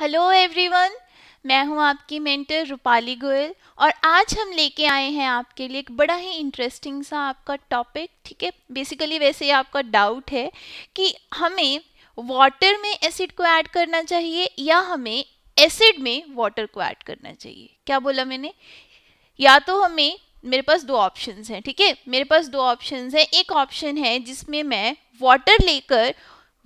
Hello everyone मैं हूं आपकी मेंटर रूपाली गोयल और आज हम लेके आए हैं आपके लिए एक बड़ा ही इंटरेस्टिंग सा आपका टॉपिक ठीक है बेसिकली वैसे आपका डाउट है कि हमें वाटर में एसिड को ऐड करना चाहिए या हमें एसिड में वाटर को ऐड करना चाहिए क्या बोला मैंने या तो हमें मेरे पास दो ऑप्शंस हैं ठीक है मेरे पास दो ऑप्शंस हैं एक ऑप्शन है जिसमें मैं वाटर लेकर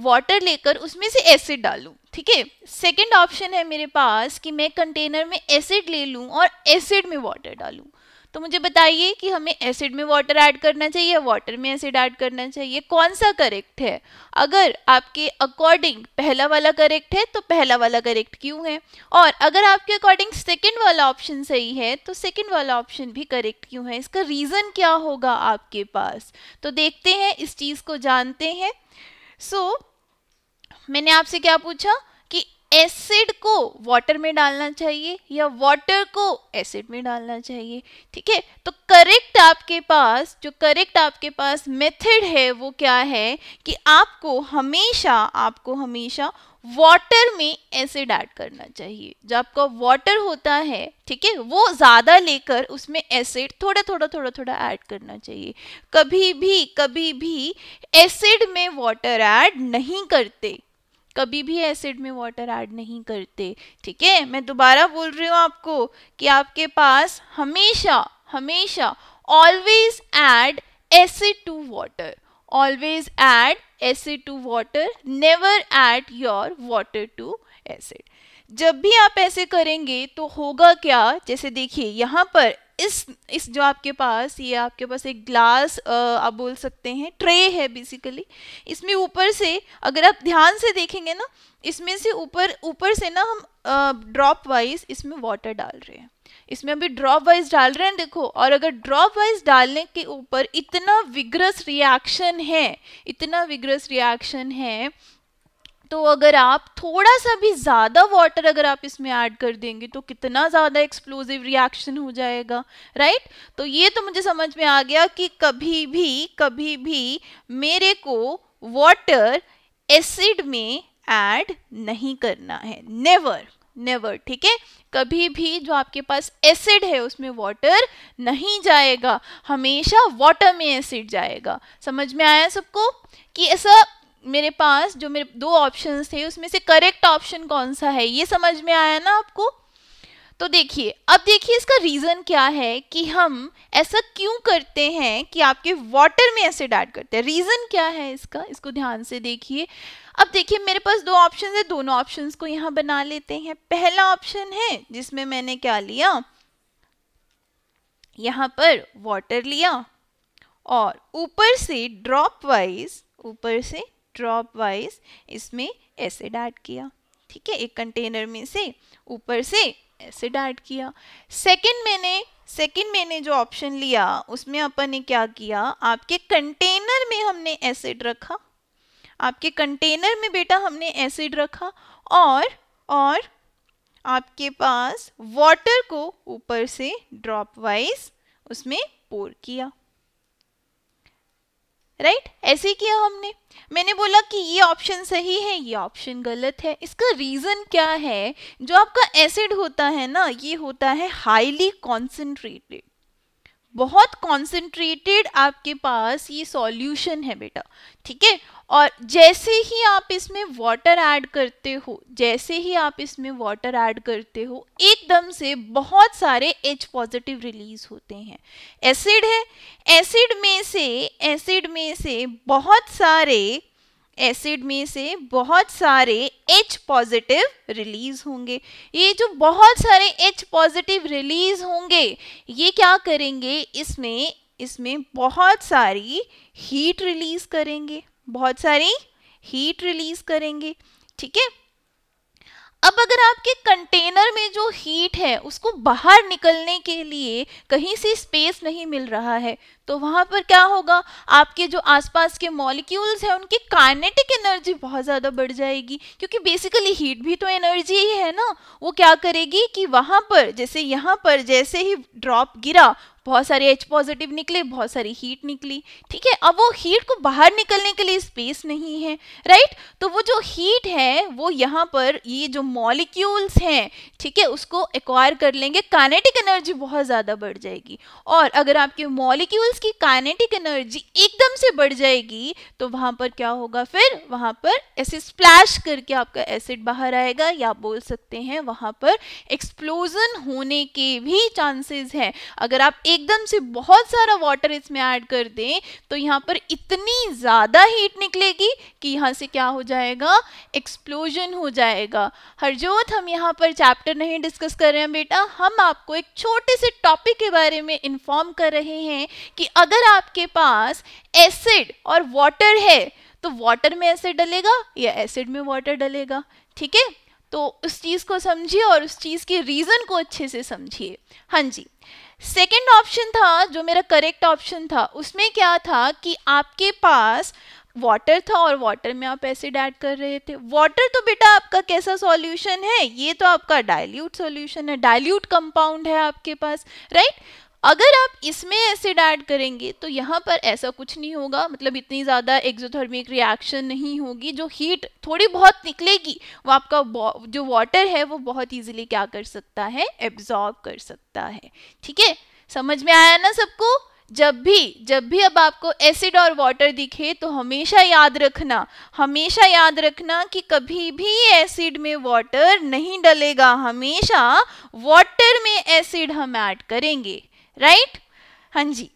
वाटर लेकर उसमें से एसिड डालूं ठीक है सेकंड ऑप्शन है मेरे पास कि मैं कंटेनर में एसिड ले लूँ और एसिड में वाटर डालूँ तो मुझे बताइए कि हमें एसिड में वाटर ऐड करना चाहिए वाटर में एसिड ऐड करना चाहिए कौन सा करेक्ट है अगर आपके अकॉर्डिंग पहला वाला करेक्ट है तो पहला वाला करेक्ट क्यों है और अगर आपके अकॉर्डिंग सेकंड वाला ऑप्शन सही है तो सेकंड वाला ऑप्शन भी करेक्ट क्यों है इसका रीज़न क्या होगा आपके पास तो देखते हैं इस चीज़ को जानते हैं सो so, मैंने आपसे क्या पूछा एसिड को वाटर में डालना चाहिए या वाटर को एसिड में डालना चाहिए ठीक है तो करेक्ट आपके पास जो करेक्ट आपके पास मेथड है वो क्या है कि आपको हमेशा आपको हमेशा वाटर में एसिड ऐड करना चाहिए जो आपका वाटर होता है ठीक है वो ज़्यादा लेकर उसमें एसिड थोड़ा थोड़ा थोड़ा थोड़ा ऐड करना चाहिए कभी भी कभी भी एसिड में वाटर ऐड नहीं करते कभी भी एसिड में वाटर ऐड नहीं करते ठीक है मैं दोबारा बोल रही हूँ आपको कि आपके पास हमेशा हमेशा always add acid to water always add acid to water never add your water to acid जब भी आप ऐसे करेंगे तो होगा क्या जैसे देखिए यहाँ पर इस इस जो आपके पास ये आपके पास एक ग्लास आप बोल सकते हैं ट्रे है बेसिकली इसमें ऊपर से अगर आप ध्यान से देखेंगे ना इसमें से ऊपर ऊपर से ना हम ड्रॉप वाइज इसमें वाटर डाल रहे हैं इसमें अभी ड्रॉप वाइज डाल रहे हैं देखो और अगर ड्रॉप वाइज डालने के ऊपर इतना विग्रस रिएक्शन है इतना विग्रस रिएक्शन है तो अगर आप थोड़ा सा भी ज़्यादा वाटर अगर आप इसमें ऐड कर देंगे तो कितना ज़्यादा एक्सप्लोजिव रिएक्शन हो जाएगा राइट तो ये तो मुझे समझ में आ गया कि कभी भी कभी भी मेरे को वाटर एसिड में ऐड नहीं करना है नेवर नेवर ठीक है कभी भी जो आपके पास एसिड है उसमें वाटर नहीं जाएगा हमेशा वाटर में एसिड जाएगा समझ में आया सबको कि ऐसा मेरे पास जो मेरे दो ऑप्शंस थे उसमें से करेक्ट ऑप्शन कौन सा है ये समझ में आया ना आपको तो देखिए अब देखिए इसका रीज़न क्या है कि हम ऐसा क्यों करते हैं कि आपके वाटर में एसिड ऐड करते हैं रीज़न क्या है इसका इसको ध्यान से देखिए अब देखिए मेरे पास दो ऑप्शन है दोनों ऑप्शन को यहाँ बना लेते हैं पहला ऑप्शन है जिसमें मैंने क्या लिया यहाँ पर वाटर लिया और ऊपर से ड्रॉप वाइज ऊपर से ड्रॉप वाइज इसमें एसिड ऐड किया ठीक है एक कंटेनर में से ऊपर से एसिड ऐड किया सेकंड मैंने सेकंड मैंने जो ऑप्शन लिया उसमें अपन ने क्या किया आपके कंटेनर में हमने एसिड रखा आपके कंटेनर में बेटा हमने एसिड रखा और और आपके पास वाटर को ऊपर से ड्रॉप वाइज उसमें पोर किया राइट right? ऐसे किया हमने मैंने बोला कि ये ऑप्शन सही है ये ऑप्शन गलत है इसका रीज़न क्या है जो आपका एसिड होता है ना ये होता है हाईली कॉन्सेंट्रेटेड बहुत कॉन्सेंट्रेटेड आपके पास ये सॉल्यूशन है बेटा ठीक है और जैसे ही आप इसमें वाटर ऐड करते हो जैसे ही आप इसमें वाटर ऐड करते हो एकदम से बहुत सारे एच पॉजिटिव रिलीज होते हैं एसिड है एसिड में से एसिड में से बहुत सारे एसिड में से बहुत सारे एच पॉजिटिव रिलीज होंगे ये जो बहुत सारे एच पॉजिटिव रिलीज होंगे ये क्या करेंगे इसमें इसमें बहुत सारी हीट रिलीज करेंगे बहुत सारी हीट रिलीज करेंगे ठीक है अब अगर आपके कंटेनर में जो हीट है उसको बाहर निकलने के लिए कहीं से स्पेस नहीं मिल रहा है तो वहाँ पर क्या होगा आपके जो आसपास के मॉलिक्यूल्स हैं उनकी काइनेटिक एनर्जी बहुत ज़्यादा बढ़ जाएगी क्योंकि बेसिकली हीट भी तो एनर्जी ही है ना वो क्या करेगी कि वहाँ पर जैसे यहाँ पर जैसे ही ड्रॉप गिरा बहुत सारी एच पॉजिटिव निकले बहुत सारी हीट निकली ठीक है अब वो हीट को बाहर निकलने के लिए स्पेस नहीं है राइट तो वो जो हीट है वो यहाँ पर ये जो मॉलिक्यूल्स हैं ठीक है उसको एक्वायर कर लेंगे काइनेटिक एनर्जी बहुत ज़्यादा बढ़ जाएगी और अगर आपके मॉलिक्यूल्स की कानेटिक एनर्जी एकदम से बढ़ जाएगी तो वहाँ पर क्या होगा फिर वहाँ पर ऐसे स्प्लैश करके आपका एसिड बाहर आएगा या बोल सकते हैं वहाँ पर एक्सप्लोजन होने के भी चांसेस हैं अगर आप एकदम से बहुत सारा वाटर इसमें ऐड कर दें तो यहाँ पर इतनी ज़्यादा हीट निकलेगी कि यहाँ से क्या हो जाएगा एक्सप्लोजन हो जाएगा हरजोत हम यहाँ पर चैप्टर नहीं डिस्कस कर रहे हैं बेटा हम आपको एक छोटे से टॉपिक के बारे में इन्फॉर्म कर रहे हैं कि अगर आपके पास एसिड और वाटर है तो वाटर में एसिड डलेगा या एसिड में वाटर डलेगा ठीक है तो उस चीज़ को समझिए और उस चीज़ के रीज़न को अच्छे से समझिए हाँ जी सेकेंड ऑप्शन था जो मेरा करेक्ट ऑप्शन था उसमें क्या था कि आपके पास वाटर था और वाटर में आप एसिड ऐड कर रहे थे वाटर तो बेटा आपका कैसा सॉल्यूशन है ये तो आपका डाइल्यूट सॉल्यूशन है डाइल्यूट कंपाउंड है आपके पास राइट अगर आप इसमें एसिड ऐड करेंगे तो यहाँ पर ऐसा कुछ नहीं होगा मतलब इतनी ज़्यादा एक्जोथर्मिक रिएक्शन नहीं होगी जो हीट थोड़ी बहुत निकलेगी वो आपका जो वाटर है वो बहुत इजीली क्या कर सकता है एब्जॉर्ब कर सकता है ठीक है समझ में आया ना सबको जब भी जब भी अब आपको एसिड और वाटर दिखे तो हमेशा याद रखना हमेशा याद रखना कि कभी भी एसिड में वाटर नहीं डलेगा हमेशा वाटर में एसिड हम ऐड करेंगे राइट हाँ जी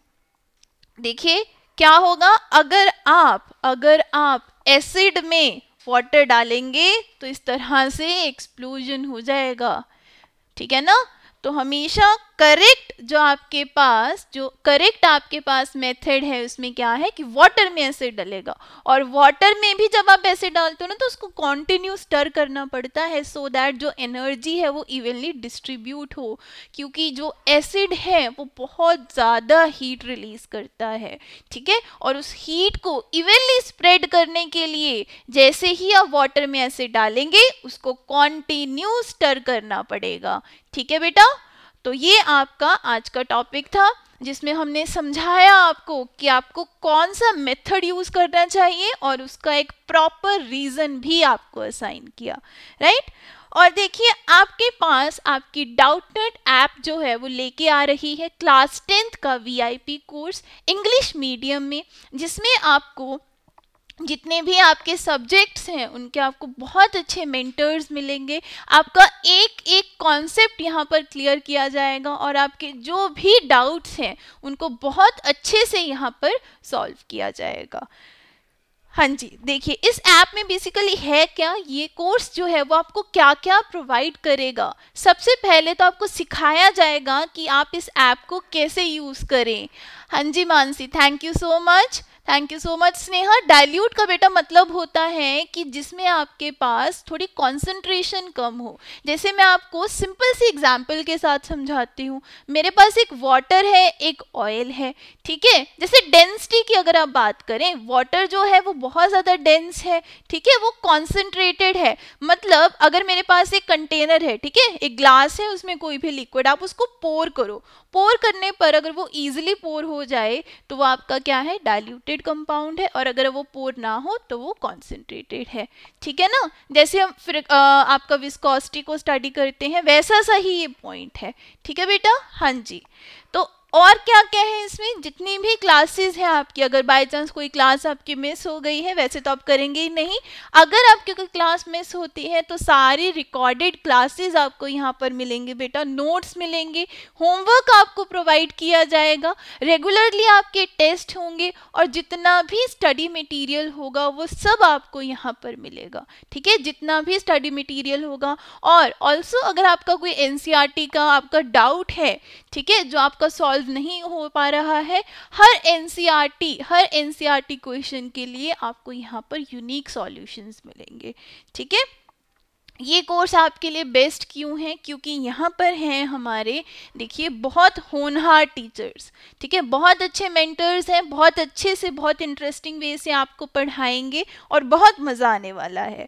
देखिए क्या होगा अगर आप अगर आप एसिड में वाटर डालेंगे तो इस तरह से एक्सप्लोजन हो जाएगा ठीक है ना तो हमेशा करेक्ट जो आपके पास जो करेक्ट आपके पास मेथड है उसमें क्या है कि वाटर में एसिड डलेगा और वाटर में भी जब आप एसिड डालते हो ना तो उसको कॉन्टिन्यू स्टर करना पड़ता है सो so दैट जो एनर्जी है वो इवनली डिस्ट्रीब्यूट हो क्योंकि जो एसिड है वो बहुत ज़्यादा हीट रिलीज करता है ठीक है और उस हीट को इवनली स्प्रेड करने के लिए जैसे ही आप वाटर में एसिड डालेंगे उसको कॉन्टिन्यू स्टर करना पड़ेगा ठीक है बेटा तो ये आपका आज का टॉपिक था जिसमें हमने समझाया आपको कि आपको कौन सा मेथड यूज़ करना चाहिए और उसका एक प्रॉपर रीज़न भी आपको असाइन किया राइट और देखिए आपके पास आपकी डाउटनेट ऐप जो है वो लेके आ रही है क्लास टेंथ का वीआईपी कोर्स इंग्लिश मीडियम में जिसमें आपको जितने भी आपके सब्जेक्ट्स हैं उनके आपको बहुत अच्छे मेंटर्स मिलेंगे आपका एक एक कॉन्सेप्ट यहाँ पर क्लियर किया जाएगा और आपके जो भी डाउट्स हैं उनको बहुत अच्छे से यहाँ पर सॉल्व किया जाएगा हाँ जी देखिए इस ऐप में बेसिकली है क्या ये कोर्स जो है वो आपको क्या क्या प्रोवाइड करेगा सबसे पहले तो आपको सिखाया जाएगा कि आप इस ऐप को कैसे यूज़ करें हाँ जी Mansi thank you so much thank you so much Sneha dilute का बेटा मतलब होता है कि जिसमें आपके पास थोड़ी कंसंट्रेशन कम हो जैसे मैं आपको सिंपल सी एग्जांपल के साथ समझाती हूँ मेरे पास एक वाटर है एक ऑयल है ठीक है जैसे डेंसिटी की अगर आप बात करें वाटर जो है वो बहुत ज़्यादा डेंस है ठीक है वो कॉन्सेंट्रेटेड है मतलब अगर मेरे पास एक कंटेनर है ठीक है एक ग्लास है उसमें कोई भी लिक्विड आप उसको पोर करो पोर करने पर अगर वो ईजिली पोर हो जाए तो वो आपका क्या है डायल्यूटेड कंसनट्रेटेड कंपाउंड है और अगर वो पोर ना हो तो वो कॉन्सेंट्रेटेड है ठीक है ना जैसे हम फिर आ, आपका विस्कोसिटी को स्टडी करते हैं वैसा सा ही ये पॉइंट है ठीक है बेटा हाँ जी तो और क्या क्या है इसमें जितनी भी क्लासेस हैं आपकी अगर बाय चांस कोई क्लास आपकी मिस हो गई है वैसे तो आप करेंगे ही नहीं अगर आपकी कोई क्लास मिस होती है तो सारी रिकॉर्डेड क्लासेस आपको यहाँ पर मिलेंगे बेटा नोट्स मिलेंगे होमवर्क आपको प्रोवाइड किया जाएगा रेगुलरली आपके टेस्ट होंगे और जितना भी स्टडी मटीरियल होगा वो सब आपको यहाँ पर मिलेगा ठीक है जितना भी स्टडी मटीरियल होगा और ऑल्सो अगर आपका कोई एन e का आपका डाउट है ठीक है जो आपका सॉल्व सॉल्व नहीं हो पा रहा है हर एन e हर एन क्वेश्चन e के लिए आपको यहाँ पर यूनिक सॉल्यूशंस मिलेंगे ठीक है ये कोर्स आपके लिए बेस्ट क्यों है क्योंकि यहाँ पर हैं हमारे देखिए बहुत होनहार टीचर्स ठीक है बहुत अच्छे मेंटर्स हैं बहुत अच्छे से बहुत इंटरेस्टिंग वे से आपको पढ़ाएंगे और बहुत मज़ा आने वाला है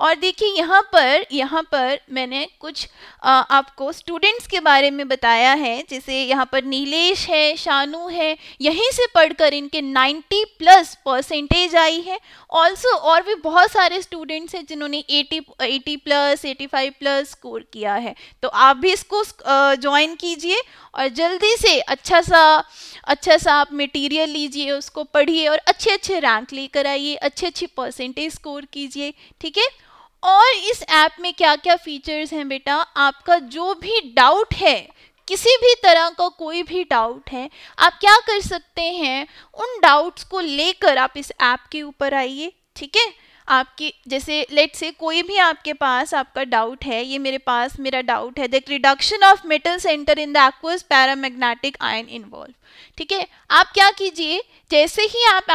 और देखिए यहाँ पर यहाँ पर मैंने कुछ आ, आपको स्टूडेंट्स के बारे में बताया है जैसे यहाँ पर नीलेश है शानू है यहीं से पढ़कर इनके 90 प्लस परसेंटेज आई है ऑल्सो और भी बहुत सारे स्टूडेंट्स हैं जिन्होंने 80 80 plus plus eighty five plus score किया है तो आप भी इसको ज्वाइन कीजिए और जल्दी से अच्छा सा अच्छा सा आप मटेरियल लीजिए उसको पढ़िए और अच्छे अच्छे रैंक लेकर आइए अच्छे अच्छे परसेंटेज स्कोर कीजिए ठीक है और इस ऐप में क्या क्या फीचर्स हैं बेटा आपका जो भी डाउट है किसी भी तरह का कोई भी डाउट है आप क्या कर सकते हैं उन डाउट्स को लेकर आप इस ऐप के ऊपर आइए ठीक है आपकी जैसे लेट से कोई भी आपके पास आपका डाउट है ये मेरे पास मेरा डाउट है the reduction of metal centre in the aqueous paramagnetic ion involve ठीक है आप क्या कीजिए जैसे ही आप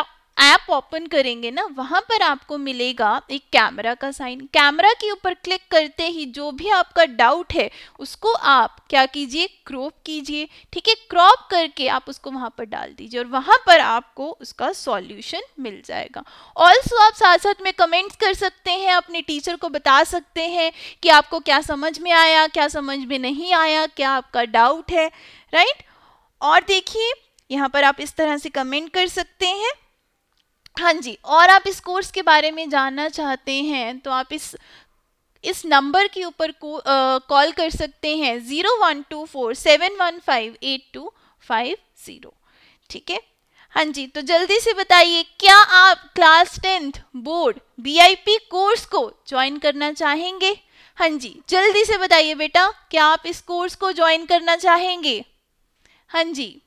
ऐप ओपन करेंगे ना वहाँ पर आपको मिलेगा एक कैमरा का साइन कैमरा के ऊपर क्लिक करते ही जो भी आपका डाउट है उसको आप क्या कीजिए क्रॉप कीजिए ठीक है क्रॉप करके आप उसको वहाँ पर डाल दीजिए और वहाँ पर आपको उसका सॉल्यूशन मिल जाएगा ऑल्सो आप साथ साथ में कमेंट्स कर सकते हैं अपने टीचर को बता सकते हैं कि आपको क्या समझ में आया क्या समझ में नहीं आया क्या आपका डाउट है राइट और देखिए यहाँ पर आप इस तरह से कमेंट कर सकते हैं हाँ जी और आप इस कोर्स के बारे में जानना चाहते हैं तो आप इस इस नंबर के ऊपर कॉल कर सकते हैं zero one two four seven one five eight two five zero ठीक है हाँ जी तो जल्दी से बताइए क्या आप class tenth board B course को ज्वाइन करना चाहेंगे हाँ जी जल्दी से बताइए बेटा क्या आप इस कोर्स को ज्वाइन करना चाहेंगे हाँ जी